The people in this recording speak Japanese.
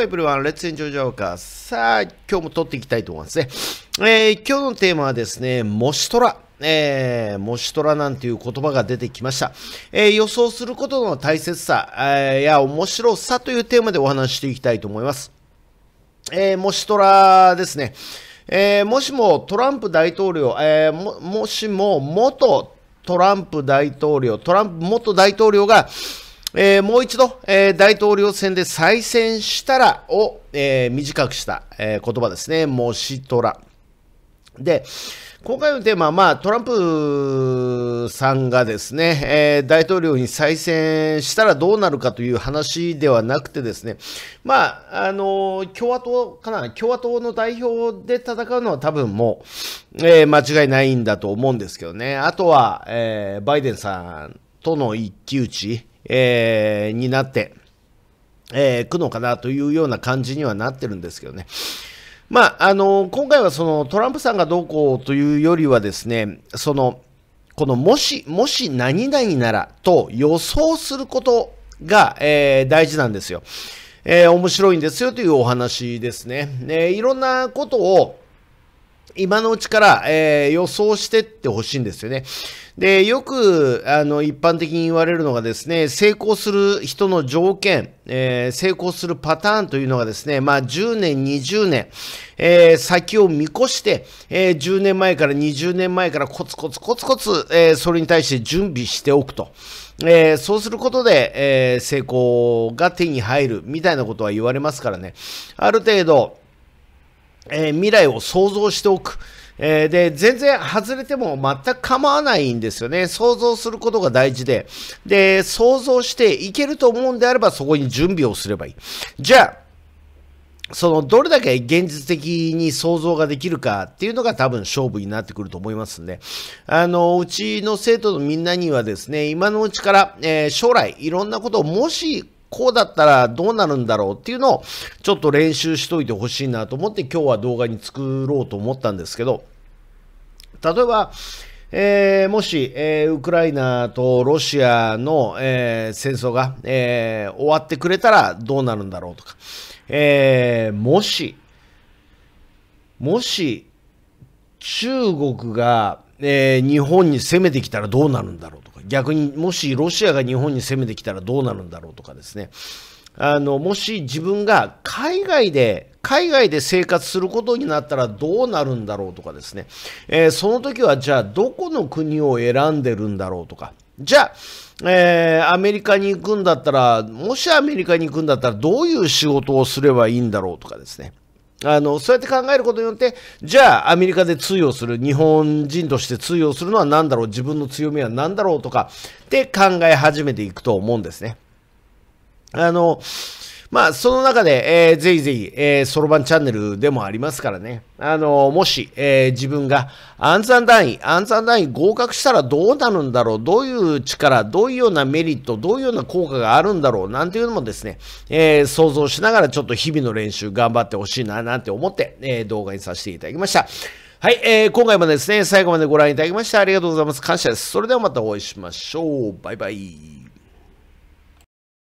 はイプルワン、レッツエンジョジャオカー。さあ、今日も撮っていきたいと思いますね。えー、今日のテーマはですね、もしトラ。えー、もしトラなんていう言葉が出てきました。えー、予想することの大切さ、えー、や面白さというテーマでお話していきたいと思います。えー、もしトラですね。えー、もしもトランプ大統領、えー、ももしも元トランプ大統領、トランプ元大統領が、えー、もう一度、えー、大統領選で再選したらを、えー、短くした、え言葉ですね。もしとら。で、今回のテーマは、まあ、トランプさんがですね、えー、大統領に再選したらどうなるかという話ではなくてですね、まあ、あの、共和党かな、共和党の代表で戦うのは多分もう、えー、間違いないんだと思うんですけどね。あとは、えー、バイデンさんとの一騎打ち、えー、になって、えー、くのかなというような感じにはなってるんですけどね。まあ、あの、今回はそのトランプさんがどうこうというよりはですね、その、このもし、もし何々ならと予想することが、えー、大事なんですよ。えー、面白いんですよというお話ですね。ねいろんなことを今のうちから、えー、予想してってほしいんですよね。で、よく、あの、一般的に言われるのがですね、成功する人の条件、えー、成功するパターンというのがですね、まあ、10年、20年、えー、先を見越して、えー、10年前から20年前からコツコツコツコツ、えそれに対して準備しておくと。えー、そうすることで、えー、成功が手に入るみたいなことは言われますからね。ある程度、えー、未来を想像しておく。えー、で、全然外れても全く構わないんですよね。想像することが大事で。で、想像していけると思うんであればそこに準備をすればいい。じゃあ、そのどれだけ現実的に想像ができるかっていうのが多分勝負になってくると思いますんで、あの、うちの生徒のみんなにはですね、今のうちから、えー、将来いろんなことをもしこうだったらどうなるんだろうっていうのをちょっと練習しといてほしいなと思って今日は動画に作ろうと思ったんですけど、例えば、えー、もし、えー、ウクライナとロシアの、えー、戦争が、え終わってくれたらどうなるんだろうとか、えもし、もし中国が、え日本に攻めてきたらどうなるんだろうと逆にもしロシアが日本に攻めてきたらどうなるんだろうとかですねあのもし自分が海外で海外で生活することになったらどうなるんだろうとかですね、えー、その時はじゃあどこの国を選んでるんだろうとかじゃあ、えー、アメリカに行くんだったらもしアメリカに行くんだったらどういう仕事をすればいいんだろうとかですねあの、そうやって考えることによって、じゃあアメリカで通用する、日本人として通用するのは何だろう、自分の強みは何だろうとか、って考え始めていくと思うんですね。あの、まあ、その中で、えー、ぜひぜひ、えー、そろばんチャンネルでもありますからね。あのー、もし、えー、自分が暗算単位、暗算単位合格したらどうなるんだろう、どういう力、どういうようなメリット、どういうような効果があるんだろう、なんていうのもですね、えー、想像しながらちょっと日々の練習頑張ってほしいな、なんて思って、えー、動画にさせていただきました。はい、えー、今回もですね、最後までご覧いただきましてありがとうございます。感謝です。それではまたお会いしましょう。バイバイ。